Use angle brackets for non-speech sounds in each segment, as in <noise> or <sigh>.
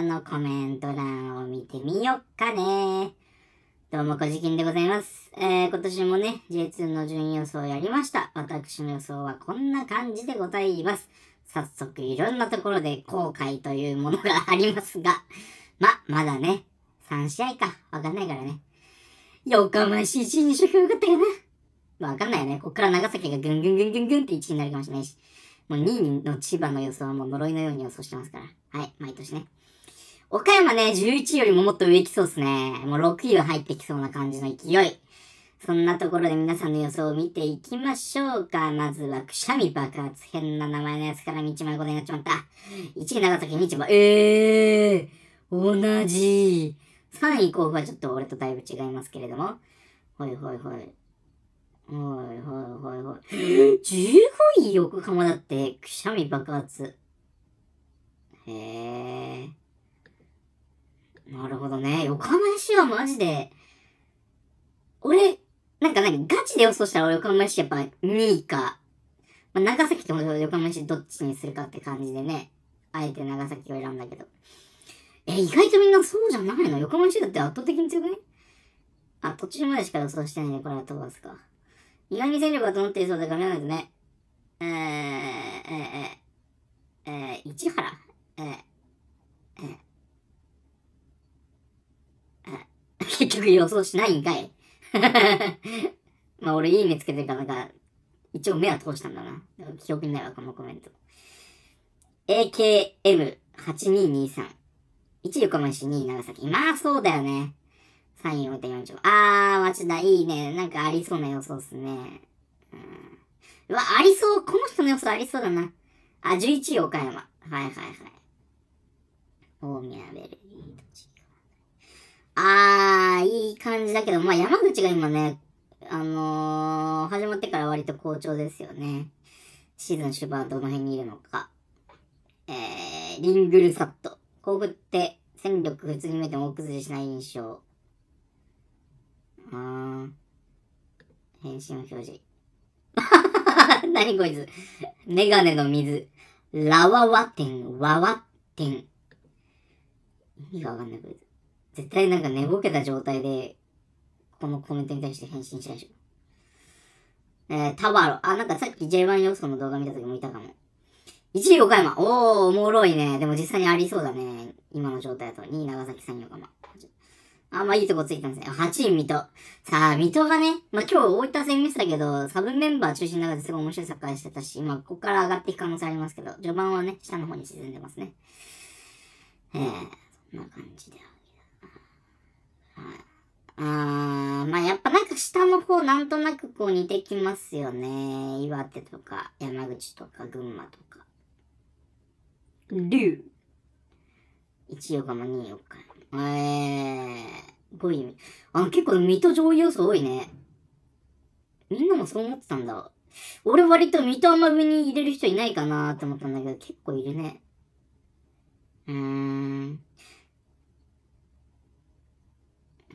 のコメント欄を見てみよっかね。どうも、こじきんでございます。えー、今年もね、J2 の順位予想をやりました。私の予想はこんな感じでございます。早速、いろんなところで後悔というものがありますが、<laughs> ま、まだね、3試合か。わかんないからね。横浜市1、2色よかったかな。わかんないよね。こっから長崎がぐんぐんぐんぐんぐんって1位になるかもしれないし、もう2位の千葉の予想はもう呪いのように予想してますから。はい、毎年ね。岡山ね、11位よりももっと上行きそうですね。もう6位は入ってきそうな感じの勢い。そんなところで皆さんの予想を見ていきましょうか。まずは、くしゃみ爆発変な名前のやつから1枚5でになっちまった。1位長崎、2位千葉。えー、同じ。3位甲府はちょっと俺とだいぶ違いますけれども。ほいほいほい。ほいほいほいほい。15位横浜だって、くしゃみ爆発。へえ。なるほどね。横浜 FC はマジで、俺、なんか何ガチで予想したら俺横浜 FC やっぱ2位か、まあ、長崎と横浜 FC どっちにするかって感じでね、あえて長崎を選んだけど。え、意外とみんなそうじゃないの横浜 FC だって圧倒的に強くねあ、途中までしか予想してないね。これはうですか。意外に戦力が整っていそうだからなですね。えー、えー、えー、えー、市原えー、えー結局予想しないんかい。<laughs> まあ俺いい目つけてるからなんか、一応目は通したんだな。記憶にないわ、このコメント。AKM8223。1横浜市2長崎。まあそうだよね。3、4、4兆。あー、町田いいね。なんかありそうな予想っすね。うん。うわ、ありそう。この人の予想ありそうだな。あ、11位岡山。はいはいはい。大宮ベルギーとあー、いい感じだけど、まあ、山口が今ね、あのー、始まってから割と好調ですよね。シーズン終盤どの辺にいるのか。えー、リングルサット。甲府って、戦力普通に見ても大崩れしない印象。あー、返信を表示。<laughs> 何こいつ。メガネの水。ラワワテン、ワワテン。意味がわかんないこいつ。絶対なんか寝ぼけた状態で、このコメントに対して返信したでしょ。えー、タバロ。あ、なんかさっき J1 要素の動画見た時もいたかも。1位岡山。おー、おもろいね。でも実際にありそうだね。今の状態だと。2位長崎、3位岡山。あまあ、いいとこついたんですね。8位水戸。さあ、水戸がね、まあ、今日大分戦見てたけど、サブメンバー中心の中ですごい面白いサッカーしてたし、今、ここから上がっていく可能性ありますけど、序盤はね、下の方に沈んでますね。えー、そんな感じでは。あーまあやっぱなんか下の方なんとなくこう似てきますよね。岩手とか山口とか群馬とか。竜。1横も二横えー、五位。あ、結構水戸上位要素多いね。みんなもそう思ってたんだ。俺割と水戸甘みに入れる人いないかなって思ったんだけど、結構いるね。うーん。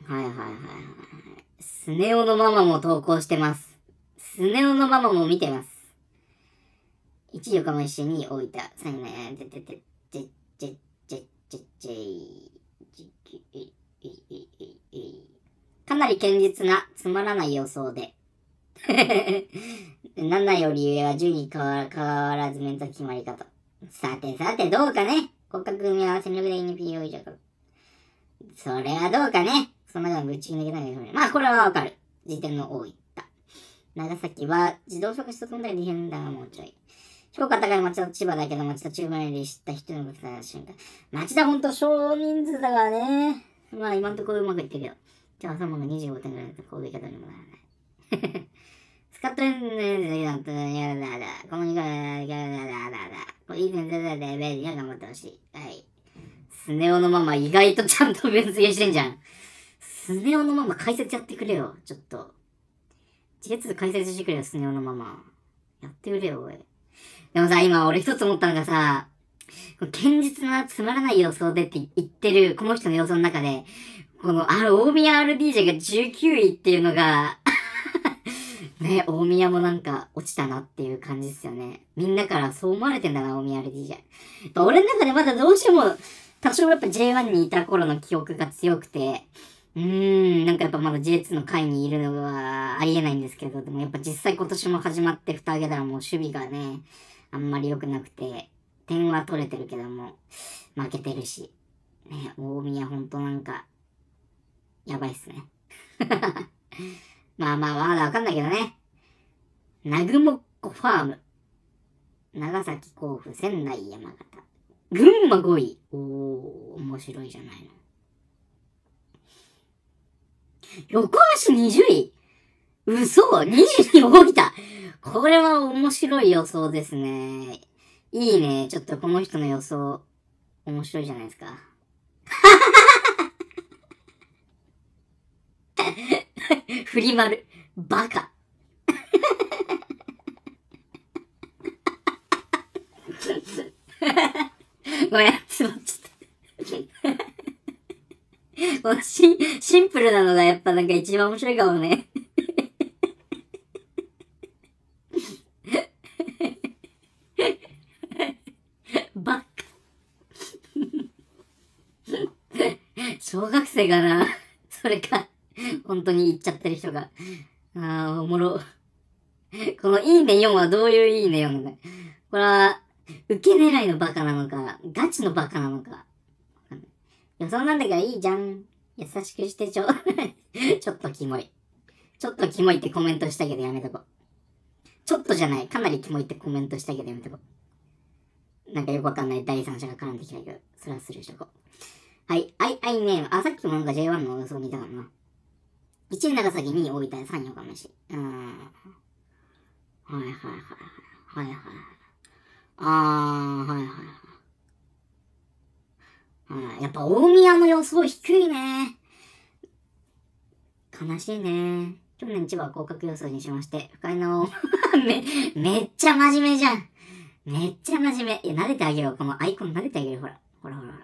はいはいはいはい。スネ夫のママも投稿してます。スネ夫のママも見てます。一横浜市に置いた、サインね、てて、って、って、っっっい、かなり堅実な、つまらない予想で。7 <laughs> より上は順に変わ変わらず面ン決まりかと。さてさてどうかね骨格組み合わせ魅力で、に PO 以上か。それはどうかねそのままぶち抜けで、まあこれはわかる。時点の多い。長崎は自動車取と問題デ変だがもうちょい。評価高い町田千葉だけど町田中盤より知った人のことだ瞬間。町田ほんと少人数だからね。まあ今んところうまくいってるけど。じゃあ朝もの25点ぐらいだと攻撃方にもならない。<laughs> 使っとるんだけだ、本当やだだ。この2回やだだだだ。これいい点出たで、ベリーが頑張ってほしい。はい。スネ夫のママ意外とちゃんと分析してんじゃん。スネ夫のまま解説やってくれよ、ちょっと。J2 解説してくれよ、スネ夫のまま。やってくれよ、おい。でもさ、今俺一つ思ったのがさ、堅実なつまらない予想でって言ってる、この人の予想の中で、この、あ、大宮 RDJ が19位っていうのが <laughs> ね、大宮もなんか落ちたなっていう感じですよね。みんなからそう思われてんだな、大宮 RDJ。俺の中でまだどうしても、多少やっぱ J1 にいた頃の記憶が強くて、うん、なんかやっぱまだ J2 の会にいるのはありえないんですけど、でもやっぱ実際今年も始まって蓋上げたらもう守備がね、あんまり良くなくて、点は取れてるけども、負けてるし、ね、大宮ほんとなんか、やばいっすね。<laughs> まあまあまだわかんないけどね。南雲っ子ファーム。長崎甲府、仙台山形。群馬5位。おー、面白いじゃないの。横足20位嘘 !22 動いたこれは面白い予想ですね。いいね。ちょっとこの人の予想、面白いじゃないですか。<laughs> フリマル、バカ。<laughs> ごめん、詰まっちゃった。こ <laughs> のシン、シンプルなのがやっぱなんか一番面白いかもね。っ <laughs> か。小学生かなそれか、本当に言っちゃってる人が。ああ、おもろ。このいいね4はどういういいね4なこれは、受け狙いのバカなのか、ガチのバカなのか。そんなんだからいいじゃん。優しくしてちょ、<laughs> ちょっとキモい。ちょっとキモいってコメントしたけどやめとこ。ちょっとじゃない。かなりキモいってコメントしたけどやめとこ。なんかよくわかんない第三者が絡んできたけど、それはスルしとこう。はい。アイ、アイネーム。あ、さっきもなんか J1 の嘘を見たかな。1位長崎、2位大分、3位岡山市。うーん。はいはいはい。はいはい。あー、はいはい。うん、やっぱ大宮の予想低いね。悲しいね。去年千葉合格予想にしまして、深井のめ、めっちゃ真面目じゃん。めっちゃ真面目。いや、撫でてあげよう。このアイコン撫でてあげる。ほら。ほらほらほ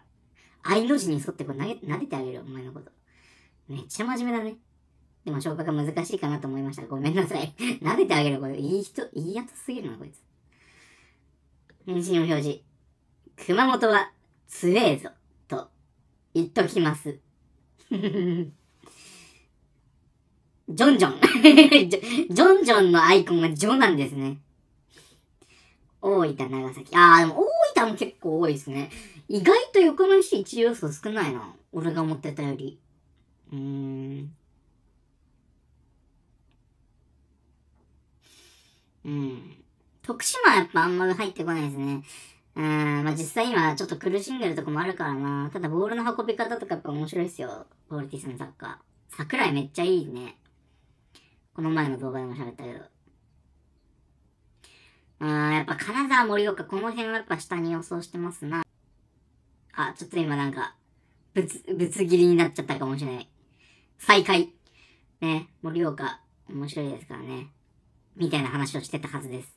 ら。イの字に沿ってこう撫で撫でてあげるお前のこと。めっちゃ真面目だね。でも消化が難しいかなと思いました。ごめんなさい。撫 <laughs> でてあげる。これ、いい人、いいやつすぎるな、こいつ。返信を表示。熊本は強えぞ。言っときます。<laughs> ジョンジョン <laughs> ジョンジョンのアイコンがジョなんですね。大分、長崎。ああ、でも大分も結構多いですね。意外と横の石一要素少ないな。俺が思ってたより。うーん。うん。徳島はやっぱあんまり入ってこないですね。うん、まあ実際今ちょっと苦しんでるとこもあるからな。ただボールの運び方とかやっぱ面白いっすよ。ポルティスのサッカー。桜井めっちゃいいね。この前の動画でも喋ったけど。うん、やっぱ金沢森岡、この辺はやっぱ下に予想してますな。あ、ちょっと今なんか、ぶつ、ぶつ切りになっちゃったかもしれない。再開。ね、森岡、面白いですからね。みたいな話をしてたはずです。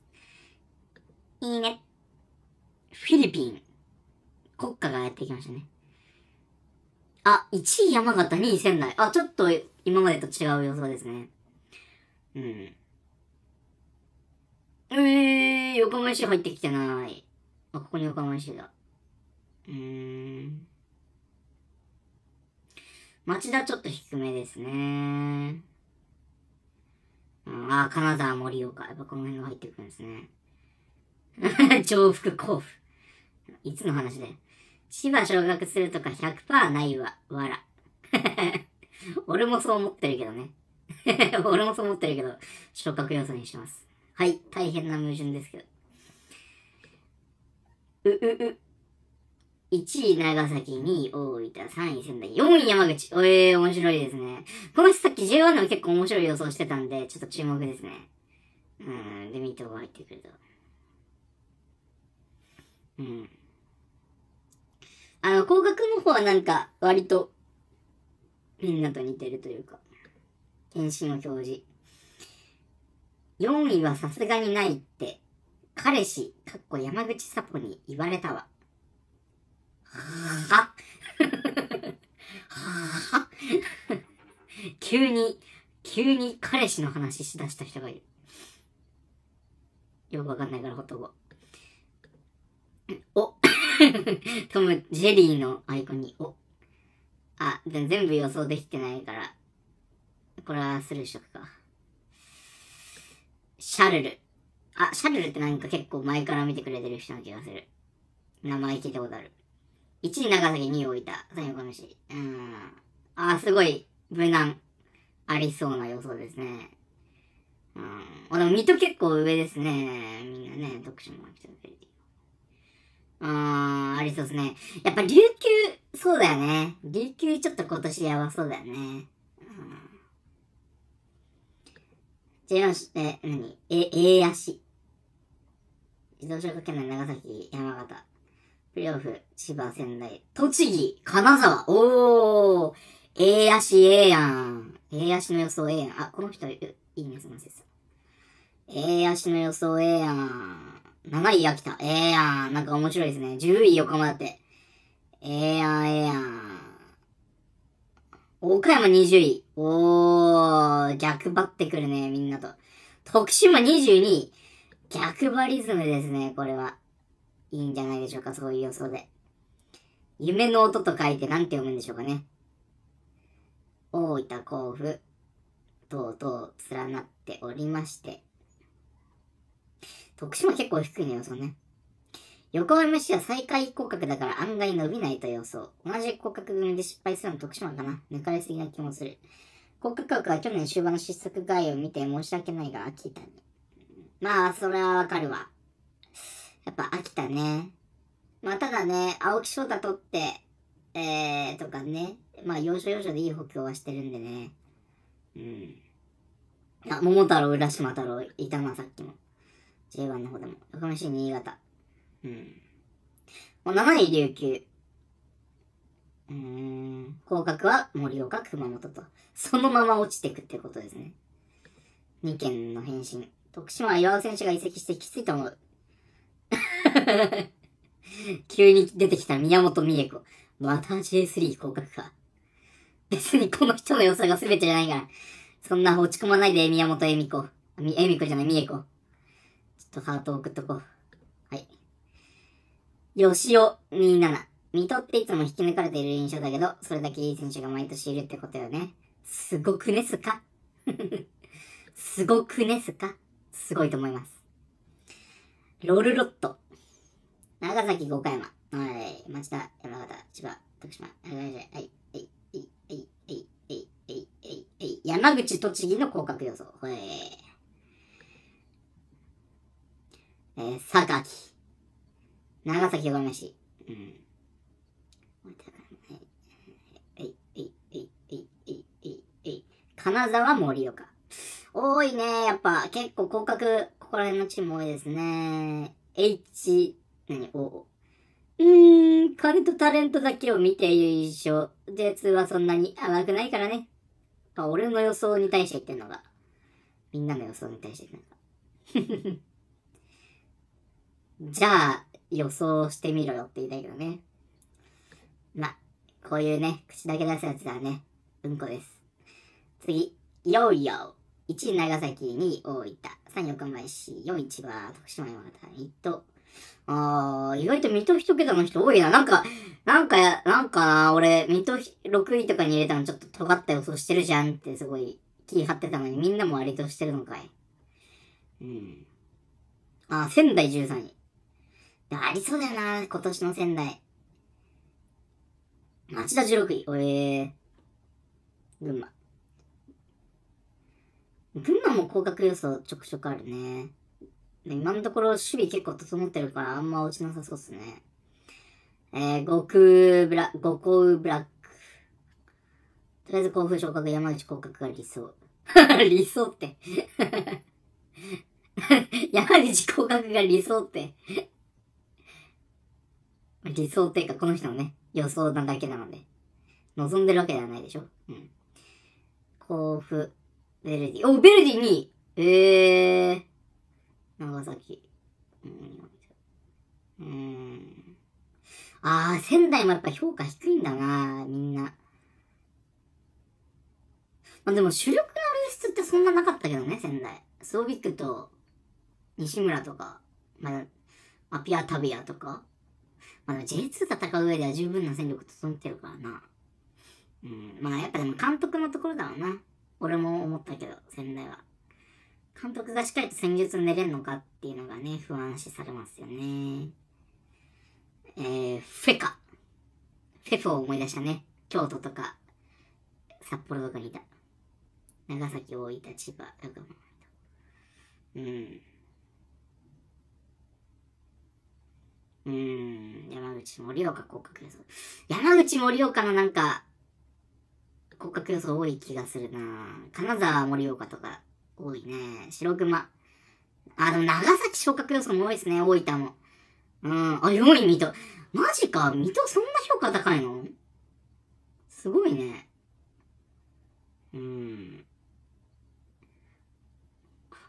いいね。フィリピン、国家がやってきましたね。あ、1位山形、2位仙台。あ、ちょっと今までと違う予想ですね。うん。えー、横浜市入ってきてない。あ、ここに横浜市だ。うーん。町田ちょっと低めですね。うん、あ、金沢、盛岡。やっぱこの辺が入ってくるんですね。<laughs> 重複、甲府。いつの話だよ。千葉昇格するとか100%ないわ、わら。<laughs> 俺もそう思ってるけどね。<laughs> 俺もそう思ってるけど、昇格要素にしてます。はい、大変な矛盾ですけど。う、う、う。1位長崎、2位大分、3位仙台、4位山口。ええー、面白いですね。この人さっき J1 でも結構面白い予想してたんで、ちょっと注目ですね。うん、で、ミートが入ってくると。うん。あの、工学の方はなんか、割と、みんなと似てるというか、検診の表示。4位はさすがにないって、彼氏、かっこ山口サポに言われたわ。はぁはぁ急に、急に彼氏の話しだした人がいる。よくわかんないからほっとこう。お <laughs> トム、ジェリーのアイコンに、お。あ、全部予想できてないから、これはスルーしとくか。シャルル。あ、シャルルってなんか結構前から見てくれてる人な気がする。名前聞いたことある。1位長崎、2位置いた。最位の西。うん。あ、すごい、無難。ありそうな予想ですね。うん。あ、でも、水戸結構上ですね。みんなね、読書も来てくれてあーありそうですね。やっぱ琉球、そうだよね。琉球ちょっと今年やばそうだよね。じゃあ、4え、なにえ、えやし。自動車学園の長崎、山形。プレオフ、千葉、仙台。栃木、金沢。おー。ええやし、ええやん。ええやしの予想、ええやん。あ、この人、いいね、そのん。ええやしの予想、ええやん。い飽きた。ええー、やん。なんか面白いですね。10位横浜だって。ええー、やん、ええー、やん。岡山20位。おー、逆張ってくるね、みんなと。徳島22位。逆張リズムですね、これは。いいんじゃないでしょうか、そういう予想で。夢の音と書いて何て読むんでしょうかね。大分、甲府、とうとう連なっておりまして。徳島結構低いね、予想ね。横浜市は最下位降格だから案外伸びないと予想。同じ降格組で失敗するの徳島かな。抜かれすぎな気もする。降格枠は去年終盤の失策概要を見て申し訳ないが秋田に。まあ、それはわかるわ。やっぱ秋田ね。まあ、ただね、青木翔太取って、えー、とかね。まあ、要所要所でいい補強はしてるんでね。うん。あ、桃太郎、浦島太郎、いたな、さっきも。J1 の方でも。横浜市新潟。うん。もう7位琉球。うーん。降格は盛岡、熊本と。そのまま落ちていくってことですね。2件の返信。徳島岩尾選手が移籍してきついと思う。<laughs> 急に出てきた宮本美恵子。また J3 降格か。別にこの人の良さが全てじゃないから。そんな落ち込まないで、宮本恵美子。恵美子じゃない、美恵子。とハート送っとこう。はい。吉尾27。水戸っていつも引き抜かれている印象だけど、それだけいい選手が毎年いるってことよね。すごくねすか <laughs> すごくねすかすごいと思います。ロルロット。長崎、五箇山。はい。町田、山形、千葉、徳島。はい、はい、はい、はい、はい、はい、はい、はい、山口、栃木の降格予想。はい。えー、榊、長崎横ごめんし。うん。金沢盛岡。多いね。やっぱ結構広角、ここら辺のチーム多いですね。H、何 ?O。うーん、金とタレントだけを見ている印象。J2 はそんなに甘くないからね。俺の予想に対して言ってんのが。みんなの予想に対して言ってんのが。じゃあ、予想してみろよって言いたいけどね。まあ、こういうね、口だけ出すやつはね、うんこです。次、いよいよ。1位長崎、2位大分、3位横浜市、4位千葉、徳島山形、伊藤。あー、意外と水戸一桁の人多いな。なんか、なんか、なんかな、俺、水戸6位とかに入れたのちょっと尖った予想してるじゃんってすごい気張ってたのに、みんなも割としてるのかい。うん。あ、仙台13位。ありそうだよな、今年の仙台。町田16位。おえー、群馬。群馬も降格予想ちょくちょくあるね。今のところ守備結構整ってるからあんま落ちなさそうっすね。えー、悟空ブラ、悟空ブラック。とりあえず甲府昇格、山内降格が理想。<laughs> 理想って <laughs> 山口降格が理想って理想っていうかこの人のね、予想なだけなので、望んでるわけではないでしょうん。甲府、ベルディ。お、ベルディ2位えー、長崎。うん。ーん。あー、仙台もやっぱ評価低いんだなみんな。まあ、でも主力の演出ってそんななかったけどね、仙台。ソービックと、西村とか、まあ、アピアタビアとか、あの、J2 戦う上では十分な戦力整ってるからな。うん、まあやっぱでも監督のところだろうな。俺も思ったけど、仙台は。監督がしっかりと戦術練れるのかっていうのがね、不安視されますよね。えー、フェカ。フェフを思い出したね。京都とか、札幌とかにいた。長崎、大分、千葉、横浜。うん。うん、山口、盛岡合格予想。山口、盛岡のなんか、合格予想多い気がするな金沢、盛岡とか多いね。白熊。あ、でも長崎昇格予想も多いですね、大分も。うん、あ、4位水戸。マジか、水戸そんな評価高いのすごいね。うん。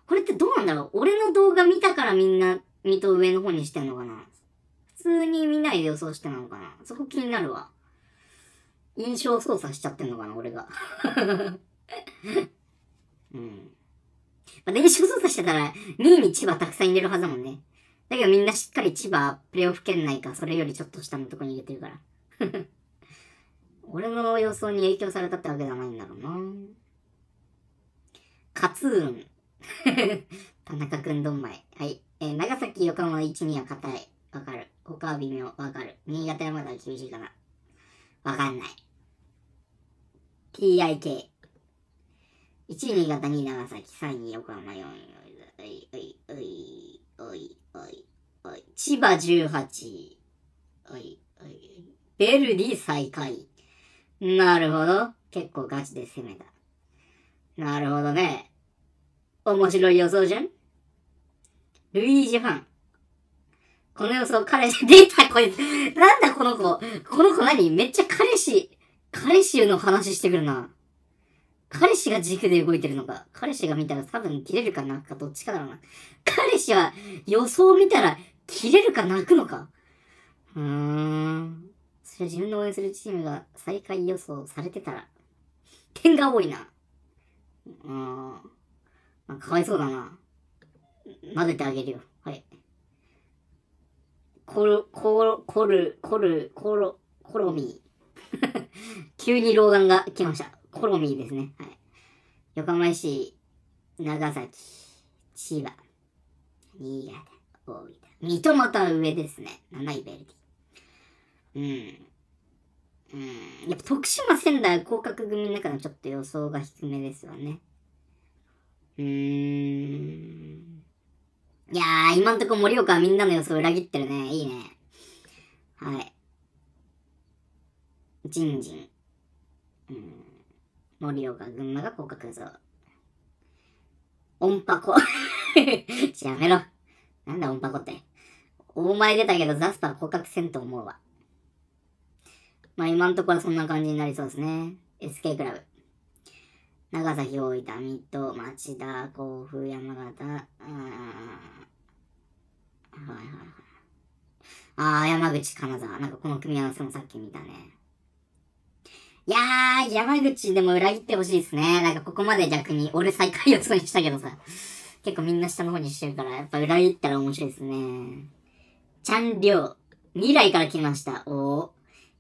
これってどうなんだろう俺の動画見たからみんな水戸上の方にしてんのかな通に見ないで予想してんのかなそこ気になるわ。印象操作しちゃってんのかな俺が。<laughs> うん。まあ、練操作してたら、2位に千葉たくさん入れるはずだもんね。だけどみんなしっかり千葉、プレイオフ圏内か、それよりちょっと下のとこに入れてるから。<laughs> 俺の予想に影響されたってわけじゃないんだろうな。カツーン。<laughs> 田中くんどんまい。はい。えー、長崎、横浜1、2は硬い。わかる。他は微妙。わかる。新潟山まだ厳しいかな。わかんない。TIK。1位新潟、2位長崎、3位横浜、4位、おい、おい、おい、おい、おい、おい、千葉18位、おい、おい、ベルディ最下位。なるほど。結構ガチで攻めた。なるほどね。面白い予想じゃんルイージファン。この様子を彼氏、出たこいつ。なんだこの子。この子何めっちゃ彼氏、彼氏の話してくるな。彼氏が軸で動いてるのか。彼氏が見たら多分切れるか泣くかどっちかだろうな。彼氏は予想を見たら切れるか泣くのか。うーん。それ自分の応援するチームが再開予想されてたら、点が多いな。うーん。まあ、かわいそうだな。混ぜてあげるよ。コロ、コロ、コル、コル、コロ、コロミー。<laughs> 急に老眼が来ました。コロミーですね。はい。横浜市、長崎、千葉、新潟、大分。三戸また上ですね。7位ベルディ。うん。うん。やっぱ徳島、仙台、降格組の中のちょっと予想が低めですよね。うーん。いやー、あー、今んとこ盛岡はみんなの予想裏切ってるね。いいね。はい。じんじん。うん。盛岡、群馬が降格ぞ。音箱。ち <laughs> やめろ。なんだ音箱って。大前出たけど、ザスパは降格せんと思うわ。まあ今んところはそんな感じになりそうですね。SK クラブ。長崎、大分、水戸、町田、甲府、山形、あーはいはいはい。ああ、山口、金沢。なんかこの組み合わせもさっき見たね。いやー、山口でも裏切ってほしいですね。なんかここまで逆に俺最下位予想にしたけどさ。結構みんな下の方にしてるから、やっぱ裏切ったら面白いですね。ちゃんりょう。未来から来ました。おお。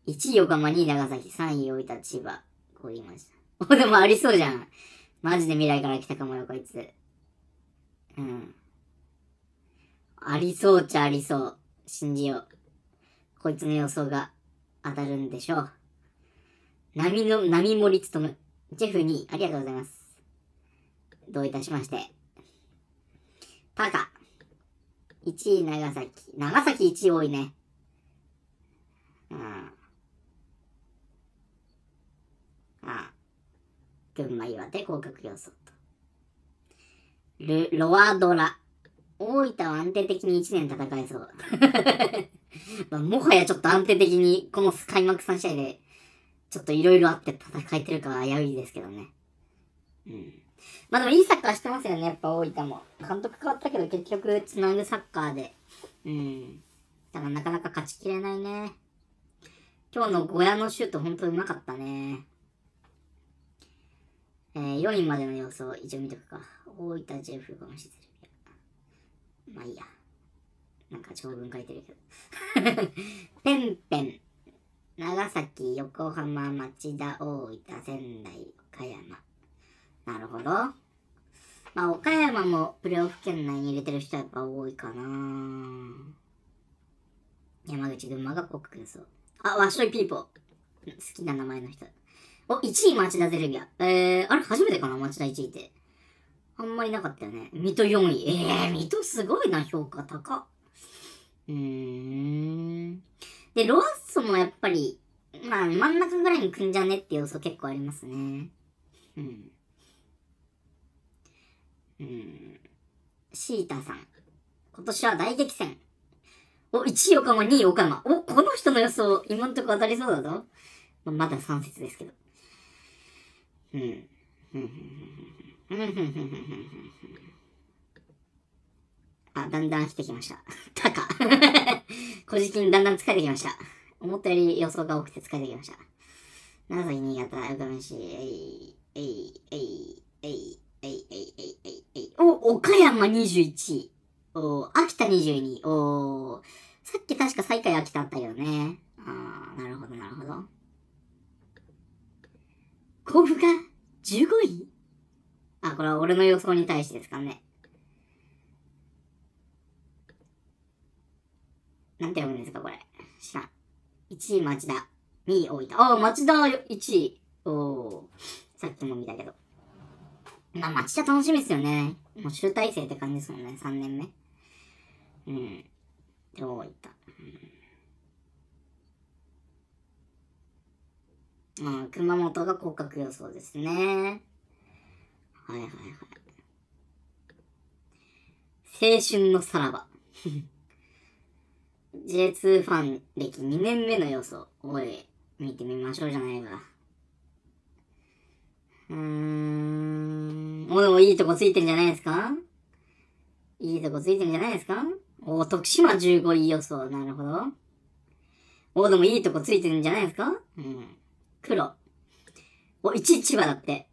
1位横浜、2位長崎、3位大分、千葉。こう言いました。お、<laughs> でもありそうじゃん。マジで未来から来たかもよ、こいつ。うん。ありそうっちゃありそう。信じよう。こいつの予想が当たるんでしょう。波の、波森つとむ。ジェフにありがとうございます。どういたしまして。パカ。1位長崎。長崎1位多いね。うん。ああ。群馬岩手合格予想と。ル、ロワドラ。大分は安定的に1年戦えそう。<laughs> まあ、もはやちょっと安定的に、この開幕3試合で、ちょっといろいろあって戦えてるかは危ういですけどね。うん。まあでもいいサッカーしてますよね、やっぱ大分も。監督変わったけど結局、つなぐサッカーで。うん。だからなかなか勝ちきれないね。今日の小屋のシュート本当にうまかったね。えー、4位までの予想、一応見とくか。大分 J f かもしれない。まあいいや。なんか長文書いてるけど。<laughs> ペンペン。長崎、横浜、町田、大分、仙台、岡山。なるほど。まあ、岡山もプレオフ圏内に入れてる人はやっぱ多いかな山口、群馬が国軍そう。あ、わっしょいピーポー。好きな名前の人。お、1位町田ゼルビア。えー、あれ初めてかな町田1位って。あんまりなかったよね。水戸4位。ええー、水戸すごいな、評価高。うーん。で、ロアッソもやっぱり、まあ、真ん中ぐらいに組んじゃねって要素結構ありますね。うん。うん。シータさん。今年は大激戦。お、1位岡山、2位岡山。お、この人の予想、今んとこ当たりそうだぞ。まあ、まだ3節ですけど。うん。うん。<laughs> あ、だんだん来てきました。た <laughs> か。こじきにだんだん疲れてきました。思ったより予想が多くて疲れてきました。長崎、新潟、横浜市、えい、えい、えい、えい、えい、えい、えい、えい、えい。お、岡山21位。お、秋田22位。お、さっき確か最下位秋田あったけどね。あー、なるほど、なるほど。甲府が15位あ、これは俺の予想に対してですかね。なんて読むんですか、これ。知らん。1位町田。2位大分。ああ、町田1位。おお。さっきも見たけど。まあ、町田楽しみですよね。もう集大成って感じですもんね、3年目。うん。で、大分。うん、熊本が降格予想ですね。はいはいはい。青春のさらば。<laughs> J2 ファン歴2年目の要素をい、見てみましょうじゃないか。うーん。もうでもいいとこついてんじゃないですかいいとこついてんじゃないですかお徳島15位予想。なるほど。おでもいいとこついてるんじゃないですかうん。黒。お、1千葉だって。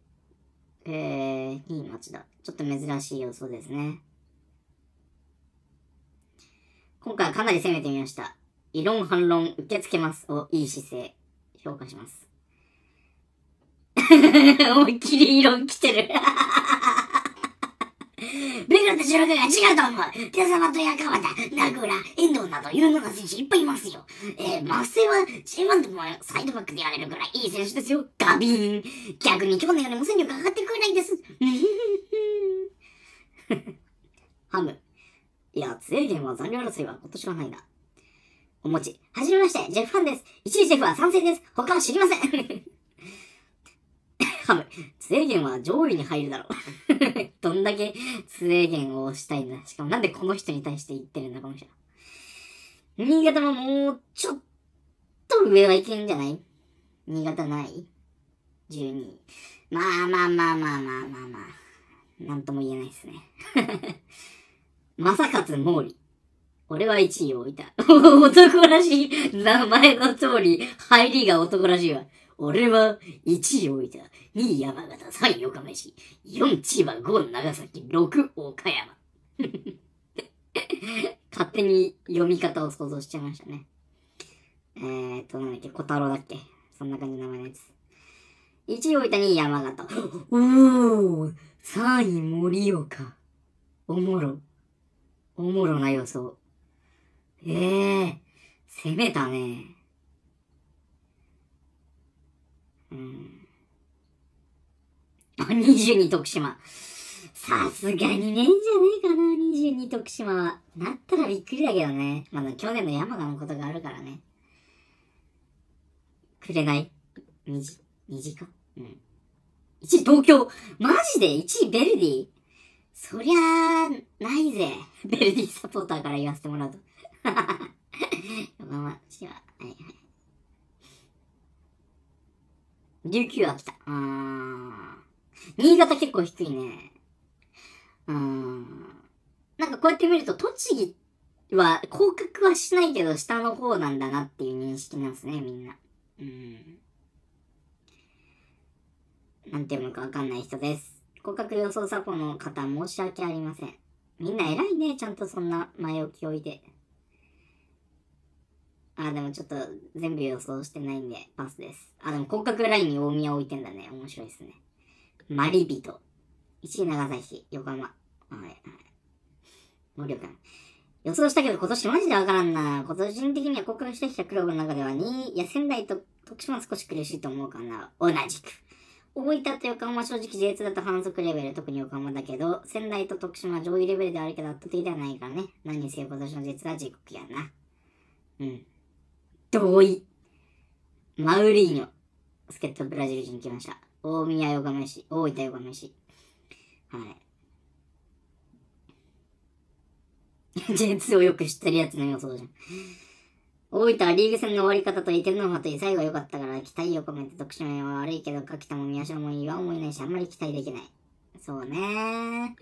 えー、いい街だ。ちょっと珍しい予想ですね。今回はかなり攻めてみました。異論反論受け付けますをいい姿勢、評価します。<laughs> 思いっきり異論来てるベガラとラ力が違うと思う。手様とやかわた、名倉、遠藤など有能な選手いっぱいいますよ。えー、マスは J1 でもサイドバックでやれるぐらいいい選手ですよ。ガビーン。逆に今日のよりも戦力上がってくれないです。<laughs> ハム。いや、強いゲームは残留争いは今年はないな。お持ち。はじめまして、ジェフファンです。一位ジェフは賛成です。他は知りません。多分、強限は上位に入るだろう <laughs> どんだけ強限をしたいんだ。しかもなんでこの人に対して言ってるんだ、れない。新潟ももうちょっと上はいけんじゃない新潟ない ?12 位。まあまあまあまあまあまあまあ。なんとも言えないですね。まさかつ毛利。俺は1位を置いた。<laughs> 男らしい。名前の通り、入りが男らしいわ。俺は1位大分、2位山形、3位岡浜市、4千葉、5長崎、6岡山。<laughs> 勝手に読み方を想像しちゃいましたね。えーっと、なんだっけ、小太郎だっけそんな感じの名前のやつ。1位大分、2位山形。おー !3 位盛岡。おもろ。おもろな予想。ええー、攻めたね。22徳島。さすがにねえんじゃねえかな、22徳島は。なったらびっくりだけどね。まだ去年の山鹿のことがあるからね。くれないみじ、みじかうん。1位東京マジで ?1 位ベルディそりゃー、ないぜ。ベルディサポーターから言わせてもらうと。琉球は来た。うーん。新潟結構低いね。うーん。なんかこうやって見ると、栃木は降格はしないけど、下の方なんだなっていう認識なんですね、みんな。うん。なんて読むかわかんない人です。降格予想サポの方、申し訳ありません。みんな偉いね、ちゃんとそんな前置き置いて。あ、でもちょっと全部予想してないんでパスです。あ、でも骨格ラインに大宮置いてんだね。面白いですね。マリビト。1位長崎市、横浜。はい、はい。森岡。予想したけど今年マジでわからんな。今年的には骨格してきたクラブの中では2位、いや仙台と徳島は少し苦しいと思うかな。同じく。大分と横浜は正直 J2 だと反則レベル、特に横浜だけど、仙台と徳島は上位レベルではあるけど圧倒的ではないからね。何にせよ今年の J2 は地獄やな。うん。同意。マウリーニョ。助っ人ブラジル人来ました。大宮ヨガ市。大分ヨガ市。はい。J2 をよく知ってるやつの予想じゃん。大分はリーグ戦の終わり方と池の間と伊最後良かったから期待を込めて徳島は悪いけど柿田も宮代も岩尾もいないしあんまり期待できない。そうね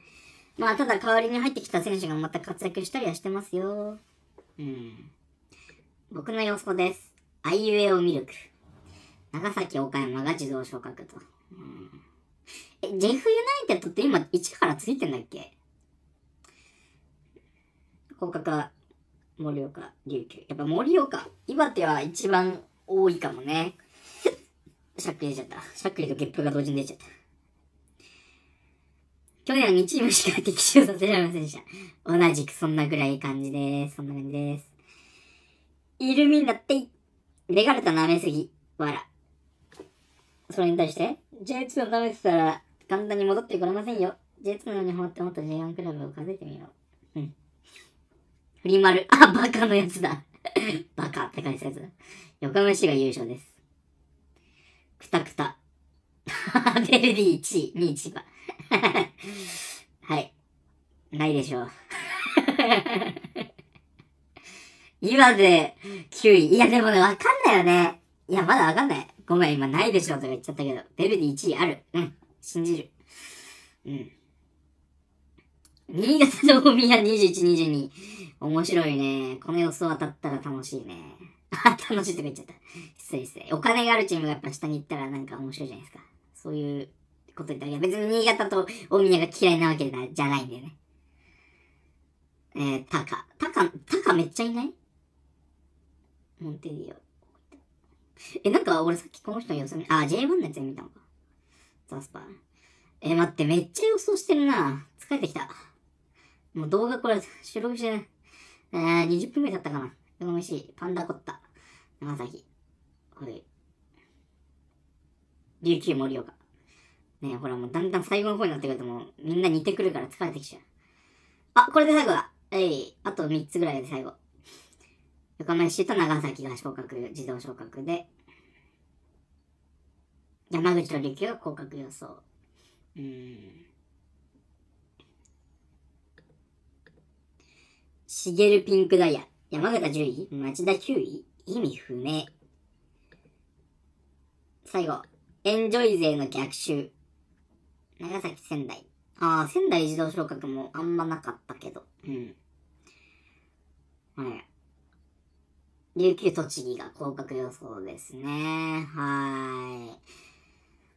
まあただ代わりに入ってきた選手がまた活躍したりはしてますよ。うん。僕の予想です。あいうえおミルク。長崎岡山が自動昇格と。え、ジェフユナイテッドって今1からついてんだっけ高格か、盛岡、琉球。やっぱ盛岡。岩手は一番多いかもね。<laughs> しゃっくり出ちゃった。しゃっくりとゲップが同時に出ちゃった。去年は2チームしか的中させられませんでした。同じくそんなぐらい感じです。そんな感じです。イルミナティレガルタ舐めすぎ。わら。それに対して、J2 を舐めてたら簡単に戻ってこれませんよ。J2 のに本ってもっと J1 クラブを数えてみよう。うん。フリマル。あ、バカのやつだ。<laughs> バカって返すやつだ。横浜市が優勝です。くたくた。ベルディ1位、2位千葉。<laughs> はい。ないでしょう。<laughs> 今で9位。いや、でもね、わかんないよね。いや、まだわかんない。ごめん、今ないでしょとか言っちゃったけど。ベルディ1位ある。うん。信じる。うん。新潟の大宮21、22。面白いね。この予想当たったら楽しいね。あ、楽しいとか言っちゃった。失礼失礼。お金があるチームがやっぱ下に行ったらなんか面白いじゃないですか。そういうこと言ったら、別に新潟と大宮が嫌いなわけじゃないんだよね。えー、タカ。タカ、タカめっちゃいないモンテディオ。え、なんか俺さっきこの人の予想見た。あ、J1 のやつ見たのか。ザスパー。え、待って、めっちゃ予想してるな。疲れてきた。もう動画これ収録してね。えー、20分くらい経ったかな。うのし、パンダコッタ。長崎。はい。琉球盛岡。ねほらもうだんだん最後の方になってくるともうみんな似てくるから疲れてきちゃう。あ、これで最後だ。えい。あと3つぐらいで最後。横浜市と長崎が昇格、自動昇格で、山口と琉球は降格予想。うん。しげるピンクダイヤ。山形10位町田9位意味不明。最後。エンジョイ勢の逆襲。長崎仙台。ああ、仙台自動昇格もあんまなかったけど。うん。はい。琉球栃木が降格予想ですね。はい。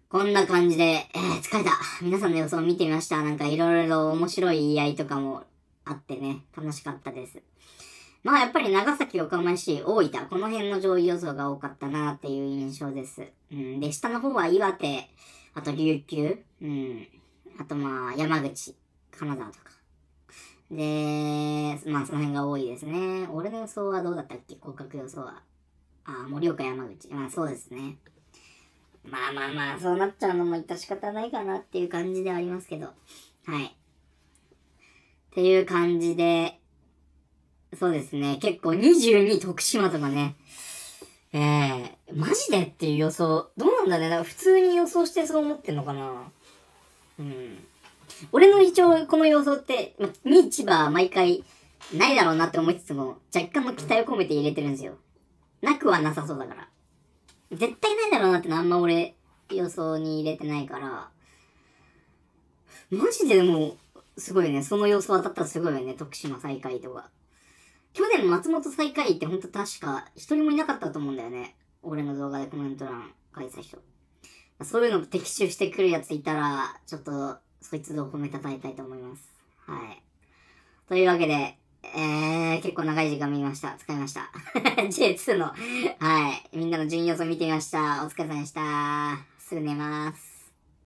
こんな感じで、えー、疲れた。皆さんの予想見てみました。なんかいろいろ面白い言い合いとかもあってね、楽しかったです。まあやっぱり長崎、岡山市、大分、この辺の上位予想が多かったなっていう印象です。うん、で、下の方は岩手、あと琉球、うん、あとまあ山口、金沢とか。で、まあその辺が多いですね。俺の予想はどうだったっけ合格予想は。あ、盛岡山口。まあそうですね。まあまあまあ、そうなっちゃうのも致し方ないかなっていう感じではありますけど。はい。っていう感じで、そうですね。結構22徳島とかね。ええー、マジでっていう予想。どうなんだね。普通に予想してそう思ってんのかな。うん。俺の一応この予想って、ま、ミーチバー毎回ないだろうなって思いつつも、若干の期待を込めて入れてるんですよ。なくはなさそうだから。絶対ないだろうなってあんま俺予想に入れてないから、マジででもすごいね。その予想当たったらすごいよね。徳島最下位とか。去年松本最下位ってほんと確か一人もいなかったと思うんだよね。俺の動画でコメント欄書いてた人。そういうのを的中してくるやついたら、ちょっとそいつを褒めたたえたいと思います。はい。というわけで、えー、結構長い時間見ました。使いました。J2 <laughs> の、はい。みんなの順位予想見てみました。お疲れ様でした。すぐ寝ます。